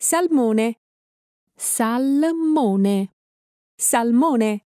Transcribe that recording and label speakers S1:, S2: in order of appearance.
S1: Salmone. Salmone. Salmone.